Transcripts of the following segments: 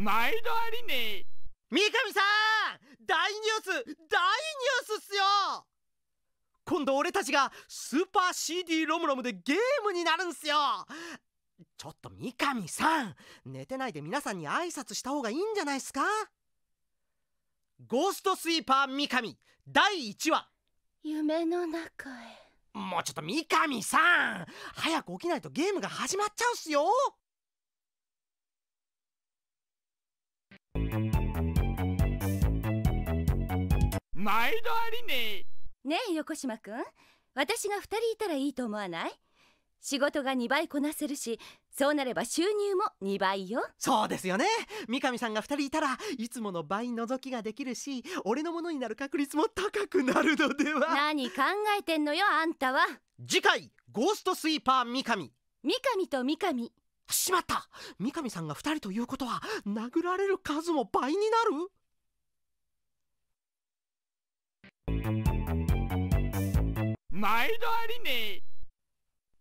毎度ありね三上さん大ニュース大ニュースっすよ今度俺たちがスーパー CD ロムロムでゲームになるんすよちょっと三上さん寝てないで皆さんに挨拶した方がいいんじゃないっすかゴーストスイーパー三上第1話夢の中へもうちょっと三上さん早く起きないとゲームが始まっちゃうっすよ毎度ありねねえ横島くん私が2人いたらいいと思わない仕事が2倍こなせるしそうなれば収入も2倍よそうですよね三上さんが2人いたらいつもの倍覗きができるし俺のものになる確率も高くなるのでは何考えてんのよあんたは次回ゴーストスイーパー三上三上と三上しまった三上さんが2人ということは殴られる数も倍になる毎度ありね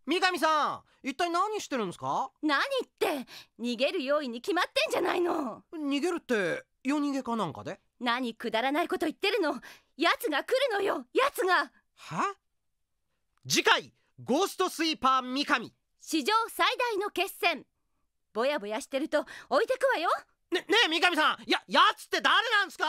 三上さん一体何してるんですか何って逃げる用意に決まってんじゃないの逃げるって夜逃げかなんかで何くだらないこと言ってるの奴が来るのよ奴がは次回ゴーストスイーパー三上史上最大の決戦ぼやぼやしてると置いてくわよねねえ三上さんややつって誰なんですか